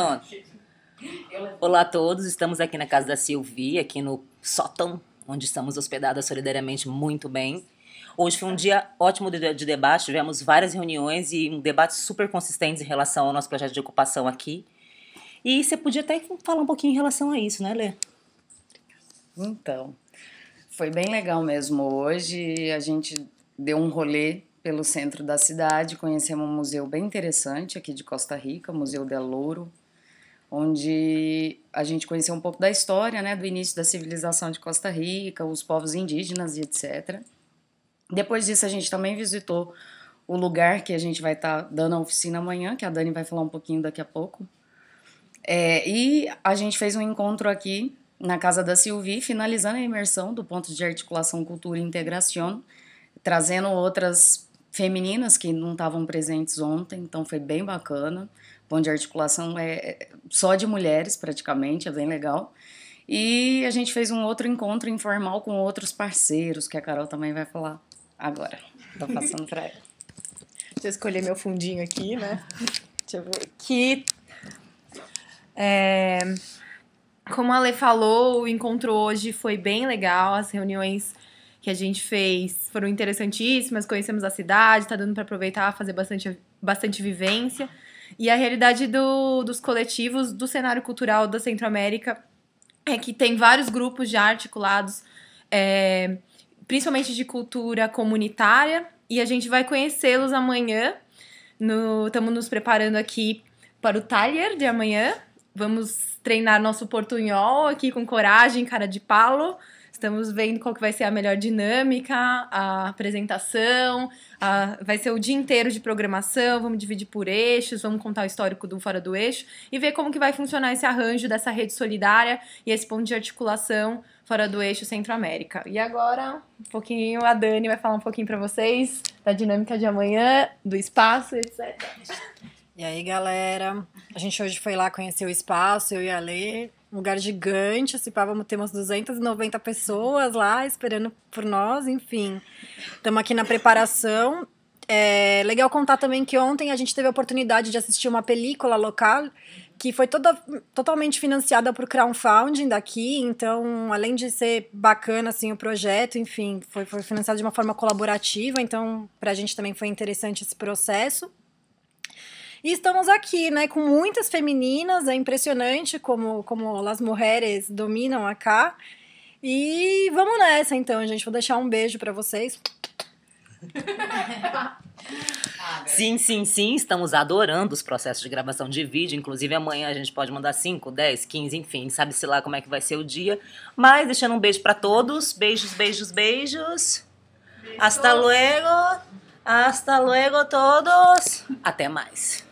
Pronto. Olá a todos, estamos aqui na casa da Silvia, aqui no sótão, onde estamos hospedadas solidariamente muito bem. Hoje foi um dia ótimo de, de debate, tivemos várias reuniões e um debate super consistente em relação ao nosso projeto de ocupação aqui. E você podia até falar um pouquinho em relação a isso, né, Lê? Então, foi bem legal mesmo. Hoje a gente deu um rolê pelo centro da cidade, conhecemos um museu bem interessante aqui de Costa Rica, o Museu del Louro, onde a gente conheceu um pouco da história, né, do início da civilização de Costa Rica, os povos indígenas e etc. Depois disso, a gente também visitou o lugar que a gente vai estar tá dando a oficina amanhã, que a Dani vai falar um pouquinho daqui a pouco. É, e a gente fez um encontro aqui na casa da Silvi, finalizando a imersão do ponto de articulação cultura e integração, trazendo outras femininas que não estavam presentes ontem, então foi bem bacana. Ponto de articulação é, é só de mulheres praticamente, é bem legal. E a gente fez um outro encontro informal com outros parceiros, que a Carol também vai falar agora. Tô passando para ela. Deixa eu escolher meu fundinho aqui, né? Deixa eu ver. Que. É, como a Ale falou, o encontro hoje foi bem legal. As reuniões que a gente fez foram interessantíssimas. Conhecemos a cidade, tá dando para aproveitar, fazer bastante, bastante vivência. E a realidade do, dos coletivos do cenário cultural da Centro-América é que tem vários grupos já articulados, é, principalmente de cultura comunitária, e a gente vai conhecê-los amanhã. Estamos no, nos preparando aqui para o taller de amanhã. Vamos treinar nosso portunhol aqui com coragem, cara de palo. Estamos vendo qual que vai ser a melhor dinâmica, a apresentação, a... vai ser o dia inteiro de programação, vamos dividir por eixos, vamos contar o histórico do Fora do Eixo e ver como que vai funcionar esse arranjo dessa rede solidária e esse ponto de articulação Fora do Eixo Centro-América. E agora, um pouquinho, a Dani vai falar um pouquinho para vocês da dinâmica de amanhã, do espaço, etc. E aí, galera, a gente hoje foi lá conhecer o espaço, eu e a Lê, um lugar gigante, Assim, pá, vamos ter umas 290 pessoas lá esperando por nós, enfim. Estamos aqui na preparação. É legal contar também que ontem a gente teve a oportunidade de assistir uma película local que foi toda, totalmente financiada por crowdfunding daqui, então além de ser bacana assim o projeto, enfim, foi, foi financiado de uma forma colaborativa, então para a gente também foi interessante esse processo. E estamos aqui, né, com muitas femininas, é impressionante como, como as mulheres dominam acá. E vamos nessa então, gente. Vou deixar um beijo para vocês. Sim, sim, sim, estamos adorando os processos de gravação de vídeo. Inclusive, amanhã a gente pode mandar 5, 10, 15, enfim, sabe-se lá como é que vai ser o dia. Mas deixando um beijo para todos. Beijos, beijos, beijos. Beijo. Hasta luego. Hasta luego, todos. Até mais.